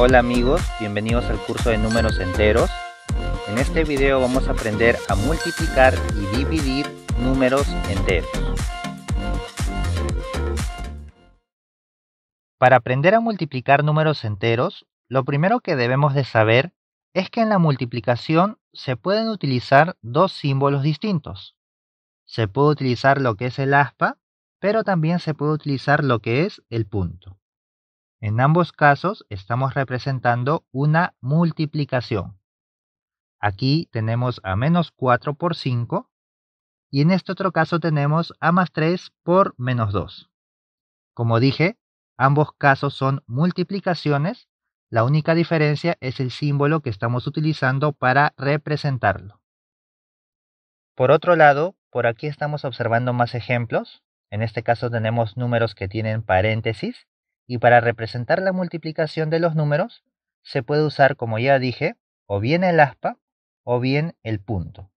Hola amigos, bienvenidos al curso de números enteros. En este video vamos a aprender a multiplicar y dividir números enteros. Para aprender a multiplicar números enteros, lo primero que debemos de saber es que en la multiplicación se pueden utilizar dos símbolos distintos. Se puede utilizar lo que es el aspa, pero también se puede utilizar lo que es el punto. En ambos casos estamos representando una multiplicación. Aquí tenemos a menos 4 por 5 y en este otro caso tenemos a más 3 por menos 2. Como dije, ambos casos son multiplicaciones, la única diferencia es el símbolo que estamos utilizando para representarlo. Por otro lado, por aquí estamos observando más ejemplos. En este caso tenemos números que tienen paréntesis y para representar la multiplicación de los números se puede usar, como ya dije, o bien el aspa o bien el punto.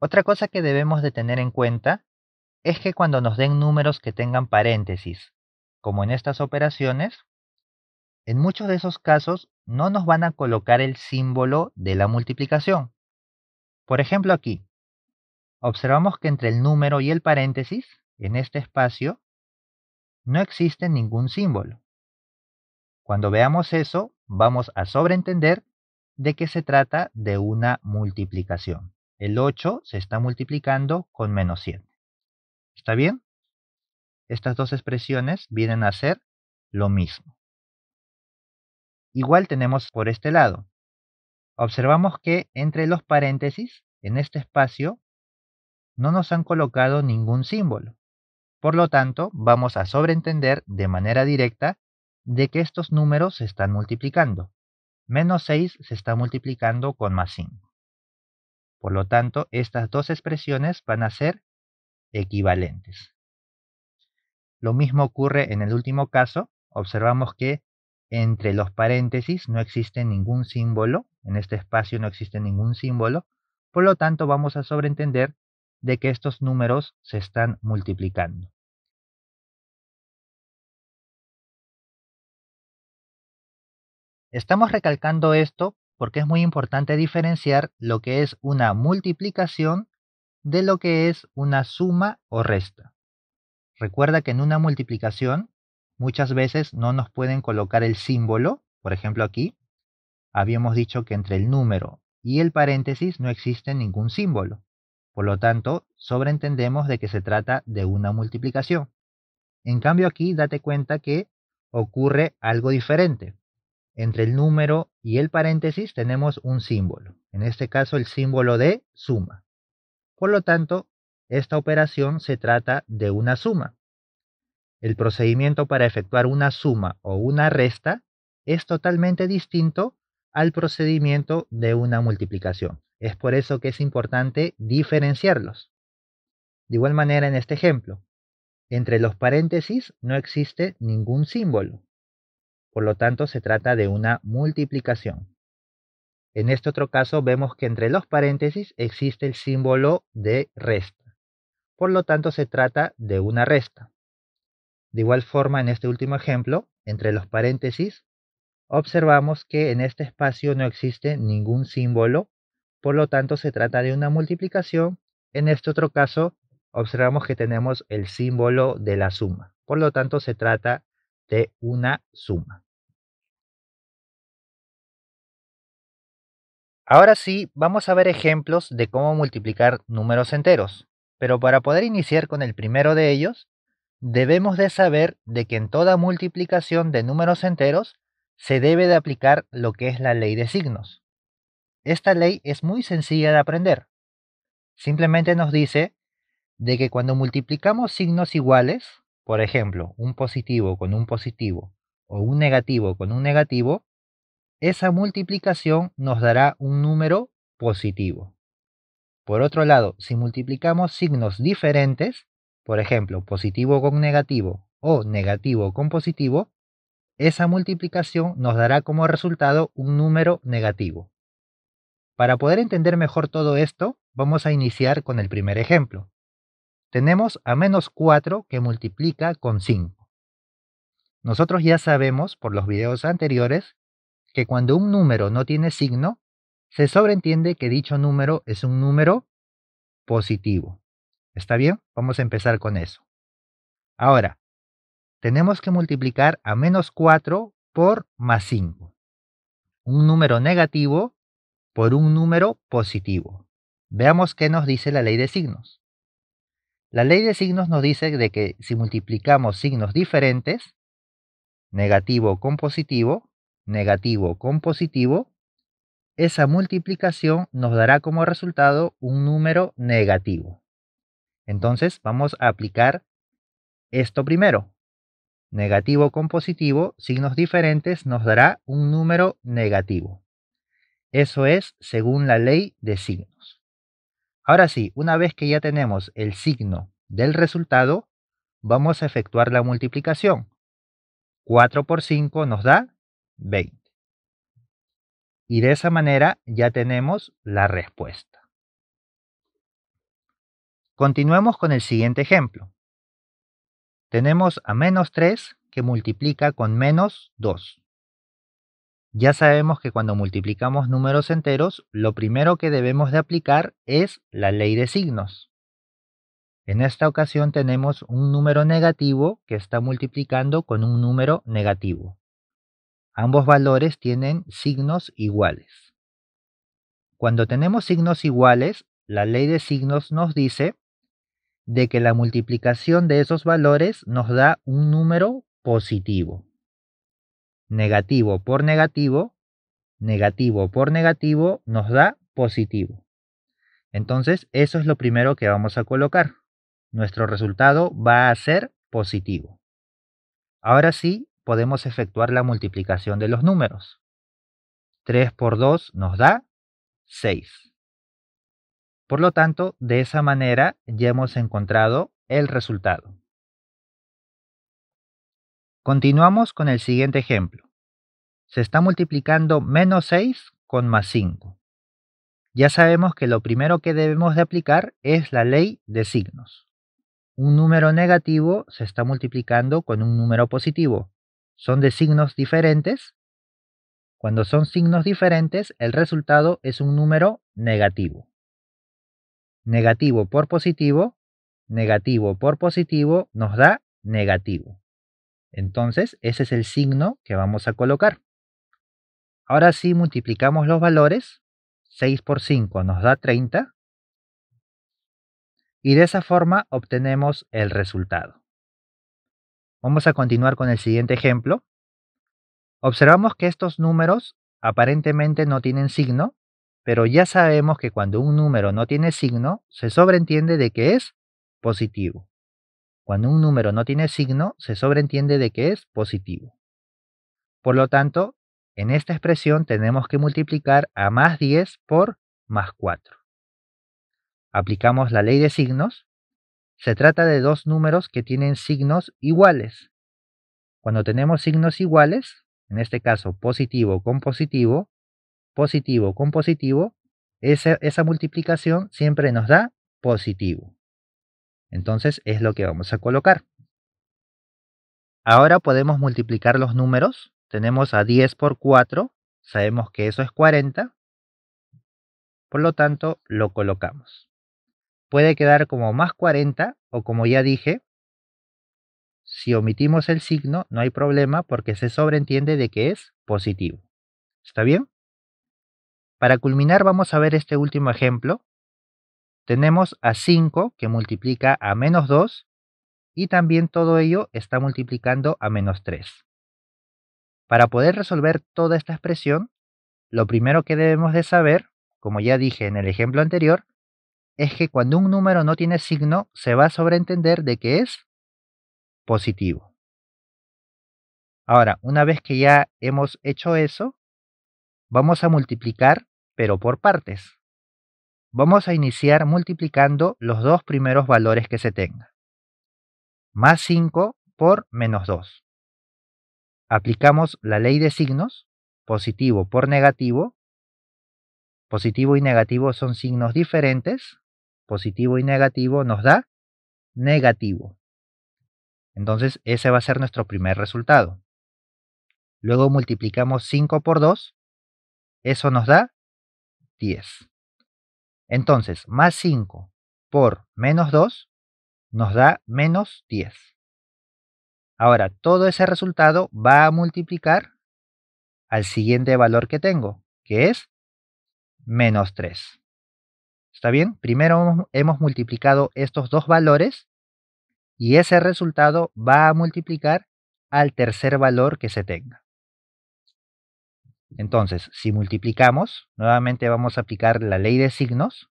Otra cosa que debemos de tener en cuenta es que cuando nos den números que tengan paréntesis, como en estas operaciones, en muchos de esos casos no nos van a colocar el símbolo de la multiplicación. Por ejemplo aquí, observamos que entre el número y el paréntesis en este espacio, no existe ningún símbolo. Cuando veamos eso, vamos a sobreentender de que se trata de una multiplicación. El 8 se está multiplicando con menos 7. ¿Está bien? Estas dos expresiones vienen a ser lo mismo. Igual tenemos por este lado. Observamos que entre los paréntesis, en este espacio, no nos han colocado ningún símbolo. Por lo tanto, vamos a sobreentender de manera directa de que estos números se están multiplicando. Menos 6 se está multiplicando con más 5. Por lo tanto, estas dos expresiones van a ser equivalentes. Lo mismo ocurre en el último caso. Observamos que entre los paréntesis no existe ningún símbolo, en este espacio no existe ningún símbolo, por lo tanto vamos a sobreentender de que estos números se están multiplicando. Estamos recalcando esto porque es muy importante diferenciar lo que es una multiplicación de lo que es una suma o resta. Recuerda que en una multiplicación muchas veces no nos pueden colocar el símbolo, por ejemplo aquí, habíamos dicho que entre el número y el paréntesis no existe ningún símbolo. Por lo tanto, sobreentendemos de que se trata de una multiplicación. En cambio aquí date cuenta que ocurre algo diferente entre el número y el paréntesis tenemos un símbolo, en este caso el símbolo de suma. Por lo tanto, esta operación se trata de una suma. El procedimiento para efectuar una suma o una resta es totalmente distinto al procedimiento de una multiplicación. Es por eso que es importante diferenciarlos. De igual manera en este ejemplo, entre los paréntesis no existe ningún símbolo, por lo tanto, se trata de una multiplicación. En este otro caso vemos que entre los paréntesis existe el símbolo de resta. Por lo tanto, se trata de una resta. De igual forma, en este último ejemplo, entre los paréntesis, observamos que en este espacio no existe ningún símbolo, por lo tanto se trata de una multiplicación. En este otro caso, observamos que tenemos el símbolo de la suma, por lo tanto se trata de una suma. Ahora sí, vamos a ver ejemplos de cómo multiplicar números enteros, pero para poder iniciar con el primero de ellos, debemos de saber de que en toda multiplicación de números enteros se debe de aplicar lo que es la ley de signos. Esta ley es muy sencilla de aprender. Simplemente nos dice de que cuando multiplicamos signos iguales, por ejemplo, un positivo con un positivo o un negativo con un negativo, esa multiplicación nos dará un número positivo. Por otro lado, si multiplicamos signos diferentes, por ejemplo, positivo con negativo o negativo con positivo, esa multiplicación nos dará como resultado un número negativo. Para poder entender mejor todo esto, vamos a iniciar con el primer ejemplo. Tenemos a menos 4 que multiplica con 5. Nosotros ya sabemos por los videos anteriores que cuando un número no tiene signo, se sobreentiende que dicho número es un número positivo. ¿Está bien? Vamos a empezar con eso. Ahora, tenemos que multiplicar a menos 4 por más 5. Un número negativo por un número positivo. Veamos qué nos dice la ley de signos. La ley de signos nos dice de que si multiplicamos signos diferentes, negativo con positivo, negativo con positivo, esa multiplicación nos dará como resultado un número negativo. Entonces vamos a aplicar esto primero. Negativo con positivo, signos diferentes, nos dará un número negativo. Eso es según la ley de signos. Ahora sí, una vez que ya tenemos el signo del resultado, vamos a efectuar la multiplicación. 4 por 5 nos da 20. Y de esa manera ya tenemos la respuesta. Continuemos con el siguiente ejemplo. Tenemos a menos 3 que multiplica con menos 2. Ya sabemos que cuando multiplicamos números enteros, lo primero que debemos de aplicar es la ley de signos. En esta ocasión tenemos un número negativo que está multiplicando con un número negativo. Ambos valores tienen signos iguales. Cuando tenemos signos iguales, la ley de signos nos dice de que la multiplicación de esos valores nos da un número positivo. Negativo por negativo, negativo por negativo nos da positivo. Entonces, eso es lo primero que vamos a colocar. Nuestro resultado va a ser positivo. Ahora sí, podemos efectuar la multiplicación de los números. 3 por 2 nos da 6. Por lo tanto, de esa manera ya hemos encontrado el resultado. Continuamos con el siguiente ejemplo. Se está multiplicando menos 6 con más 5. Ya sabemos que lo primero que debemos de aplicar es la ley de signos. Un número negativo se está multiplicando con un número positivo, son de signos diferentes. Cuando son signos diferentes, el resultado es un número negativo. Negativo por positivo, negativo por positivo nos da negativo. Entonces, ese es el signo que vamos a colocar. Ahora sí multiplicamos los valores. 6 por 5 nos da 30. Y de esa forma obtenemos el resultado. Vamos a continuar con el siguiente ejemplo. Observamos que estos números aparentemente no tienen signo, pero ya sabemos que cuando un número no tiene signo, se sobreentiende de que es positivo. Cuando un número no tiene signo, se sobreentiende de que es positivo. Por lo tanto, en esta expresión tenemos que multiplicar a más 10 por más 4. Aplicamos la ley de signos se trata de dos números que tienen signos iguales. Cuando tenemos signos iguales, en este caso positivo con positivo, positivo con positivo, esa, multiplicación siempre nos da positivo. Entonces es lo que vamos a colocar. Ahora podemos multiplicar los números. Tenemos a 10 por 4, sabemos que eso es 40. Por lo tanto, lo colocamos puede quedar como más 40 o como ya dije, si omitimos el signo no hay problema porque se sobreentiende de que es positivo. ¿Está bien? Para culminar vamos a ver este último ejemplo. Tenemos a 5 que multiplica a menos 2 y también todo ello está multiplicando a menos 3. Para poder resolver toda esta expresión, lo primero que debemos de saber, como ya dije en el ejemplo anterior, es que cuando un número no tiene signo, se va a sobreentender de que es positivo. Ahora, una vez que ya hemos hecho eso, vamos a multiplicar, pero por partes. Vamos a iniciar multiplicando los dos primeros valores que se tengan. Más 5 por menos 2. Aplicamos la ley de signos, positivo por negativo. Positivo y negativo son signos diferentes positivo y negativo nos da negativo. Entonces ese va a ser nuestro primer resultado. Luego multiplicamos 5 por 2, eso nos da 10. Entonces, más 5 por menos 2 nos da menos 10. Ahora, todo ese resultado va a multiplicar al siguiente valor que tengo, que es menos 3. ¿Está bien? Primero hemos multiplicado estos dos valores y ese resultado va a multiplicar al tercer valor que se tenga. Entonces, si multiplicamos, nuevamente vamos a aplicar la ley de signos,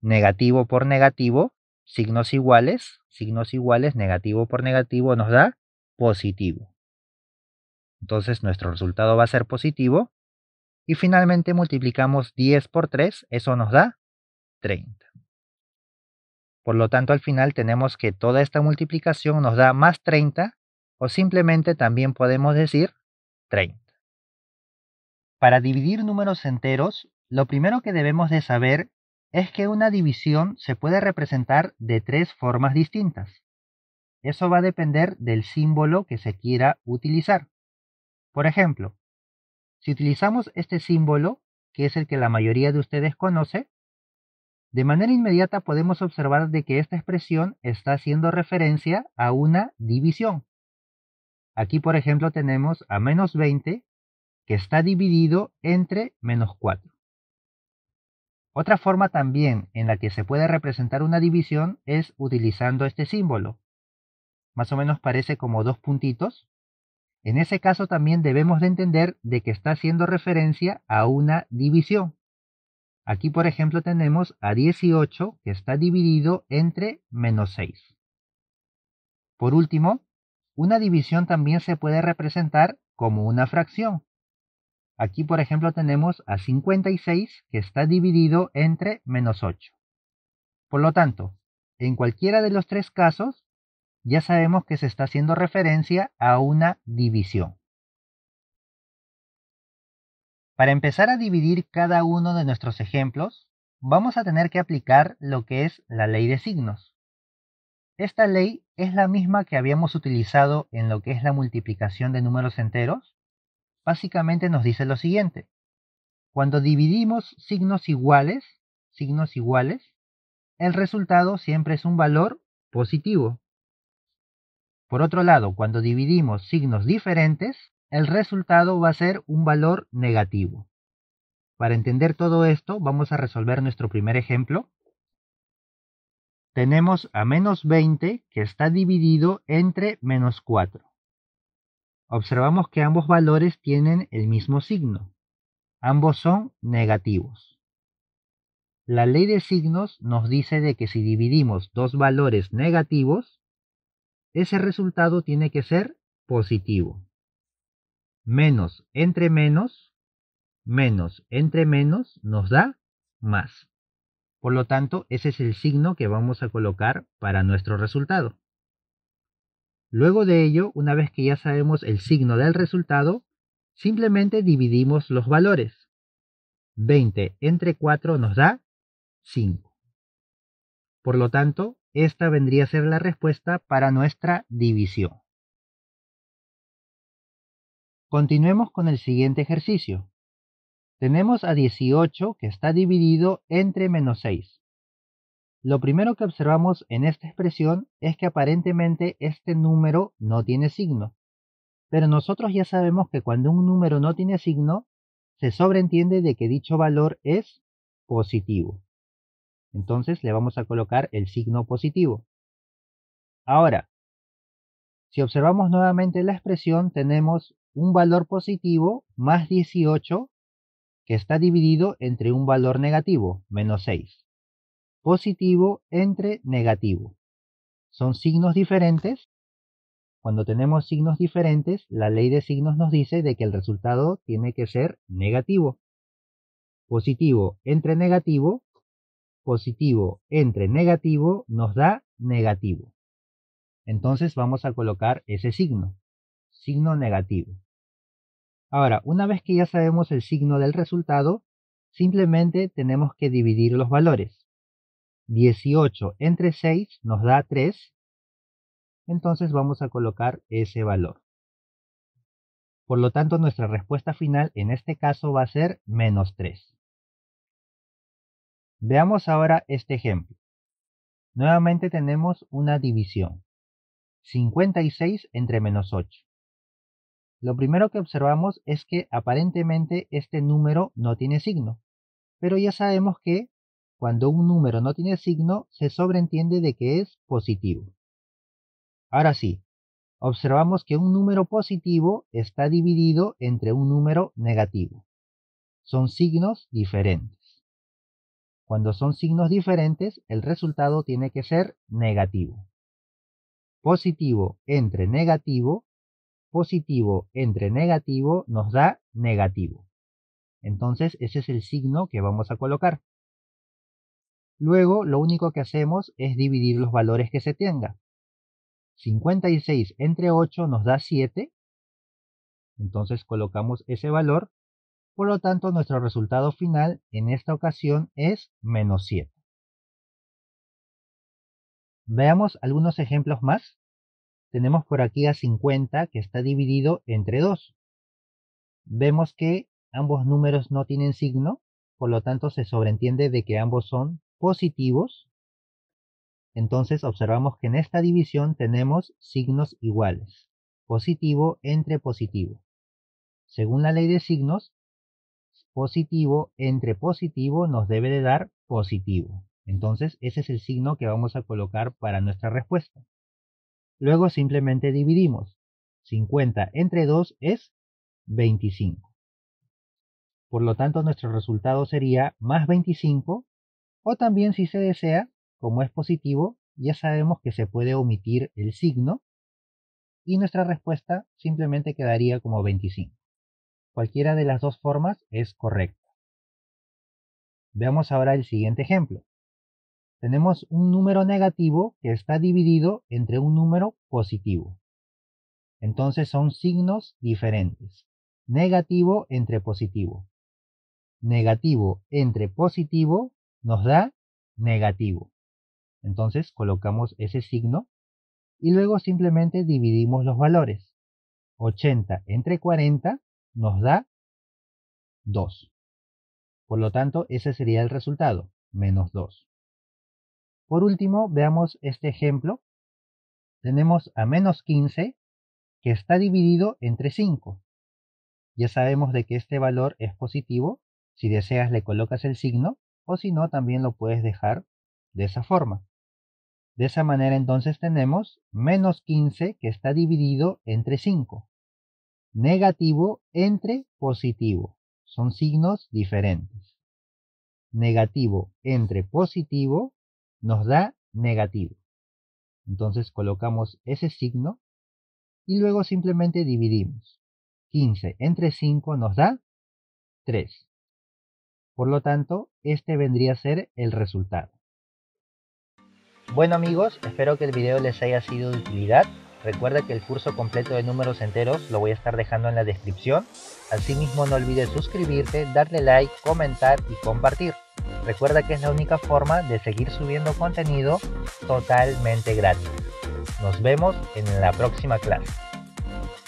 negativo por negativo, signos iguales, signos iguales, negativo por negativo nos da positivo. Entonces nuestro resultado va a ser positivo. Y finalmente multiplicamos 10 por 3, eso nos da 30. Por lo tanto, al final tenemos que toda esta multiplicación nos da más 30 o simplemente también podemos decir 30. Para dividir números enteros, lo primero que debemos de saber es que una división se puede representar de tres formas distintas. Eso va a depender del símbolo que se quiera utilizar. Por ejemplo, si utilizamos este símbolo, que es el que la mayoría de ustedes conoce, de manera inmediata podemos observar de que esta expresión está haciendo referencia a una división. Aquí, por ejemplo, tenemos a menos 20 que está dividido entre menos 4. Otra forma también en la que se puede representar una división es utilizando este símbolo. Más o menos parece como dos puntitos. En ese caso también debemos de entender de que está haciendo referencia a una división. Aquí, por ejemplo, tenemos a 18 que está dividido entre menos 6. Por último, una división también se puede representar como una fracción. Aquí, por ejemplo, tenemos a 56 que está dividido entre menos 8. Por lo tanto, en cualquiera de los tres casos, ya sabemos que se está haciendo referencia a una división. Para empezar a dividir cada uno de nuestros ejemplos, vamos a tener que aplicar lo que es la ley de signos. Esta ley es la misma que habíamos utilizado en lo que es la multiplicación de números enteros. Básicamente nos dice lo siguiente. Cuando dividimos signos iguales, signos iguales, el resultado siempre es un valor positivo. Por otro lado, cuando dividimos signos diferentes, el resultado va a ser un valor negativo. Para entender todo esto, vamos a resolver nuestro primer ejemplo. Tenemos a menos 20 que está dividido entre menos 4. Observamos que ambos valores tienen el mismo signo. Ambos son negativos. La ley de signos nos dice de que si dividimos dos valores negativos, ese resultado tiene que ser positivo menos entre menos, menos entre menos nos da más. Por lo tanto, ese es el signo que vamos a colocar para nuestro resultado. Luego de ello, una vez que ya sabemos el signo del resultado, simplemente dividimos los valores. 20 entre 4 nos da 5. Por lo tanto, esta vendría a ser la respuesta para nuestra división. Continuemos con el siguiente ejercicio. Tenemos a 18 que está dividido entre menos 6. Lo primero que observamos en esta expresión es que aparentemente este número no tiene signo. Pero nosotros ya sabemos que cuando un número no tiene signo, se sobreentiende de que dicho valor es positivo. Entonces le vamos a colocar el signo positivo. Ahora, si observamos nuevamente la expresión, tenemos un valor positivo más 18 que está dividido entre un valor negativo, menos 6. Positivo entre negativo. Son signos diferentes. Cuando tenemos signos diferentes, la ley de signos nos dice de que el resultado tiene que ser negativo. Positivo entre negativo, positivo entre negativo nos da negativo. Entonces vamos a colocar ese signo, signo negativo. Ahora, una vez que ya sabemos el signo del resultado, simplemente tenemos que dividir los valores. 18 entre 6 nos da 3, entonces vamos a colocar ese valor. Por lo tanto, nuestra respuesta final en este caso va a ser menos 3. Veamos ahora este ejemplo. Nuevamente tenemos una división. 56 entre menos 8. Lo primero que observamos es que aparentemente este número no tiene signo, pero ya sabemos que cuando un número no tiene signo se sobreentiende de que es positivo. Ahora sí, observamos que un número positivo está dividido entre un número negativo. Son signos diferentes. Cuando son signos diferentes, el resultado tiene que ser negativo. Positivo entre negativo positivo entre negativo nos da negativo. Entonces ese es el signo que vamos a colocar. Luego lo único que hacemos es dividir los valores que se tenga. 56 entre 8 nos da 7. Entonces colocamos ese valor. Por lo tanto, nuestro resultado final en esta ocasión es menos 7. Veamos algunos ejemplos más tenemos por aquí a 50 que está dividido entre 2. Vemos que ambos números no tienen signo, por lo tanto se sobreentiende de que ambos son positivos. Entonces observamos que en esta división tenemos signos iguales, positivo entre positivo. Según la ley de signos, positivo entre positivo nos debe de dar positivo. Entonces ese es el signo que vamos a colocar para nuestra respuesta. Luego simplemente dividimos. 50 entre 2 es 25. Por lo tanto, nuestro resultado sería más 25, o también si se desea, como es positivo, ya sabemos que se puede omitir el signo, y nuestra respuesta simplemente quedaría como 25. Cualquiera de las dos formas es correcta. Veamos ahora el siguiente ejemplo tenemos un número negativo que está dividido entre un número positivo. Entonces son signos diferentes. Negativo entre positivo. Negativo entre positivo nos da negativo. Entonces colocamos ese signo y luego simplemente dividimos los valores. 80 entre 40 nos da 2. Por lo tanto, ese sería el resultado, menos 2. Por último, veamos este ejemplo. Tenemos a menos 15 que está dividido entre 5. Ya sabemos de que este valor es positivo. Si deseas le colocas el signo o si no también lo puedes dejar de esa forma. De esa manera entonces tenemos menos 15 que está dividido entre 5. Negativo entre positivo. Son signos diferentes. Negativo entre positivo nos da negativo. Entonces colocamos ese signo y luego simplemente dividimos. 15 entre 5 nos da 3. Por lo tanto, este vendría a ser el resultado. Bueno amigos, espero que el video les haya sido de utilidad. Recuerda que el curso completo de números enteros lo voy a estar dejando en la descripción. Asimismo no olvides suscribirte, darle like, comentar y compartir. Recuerda que es la única forma de seguir subiendo contenido totalmente gratis. Nos vemos en la próxima clase.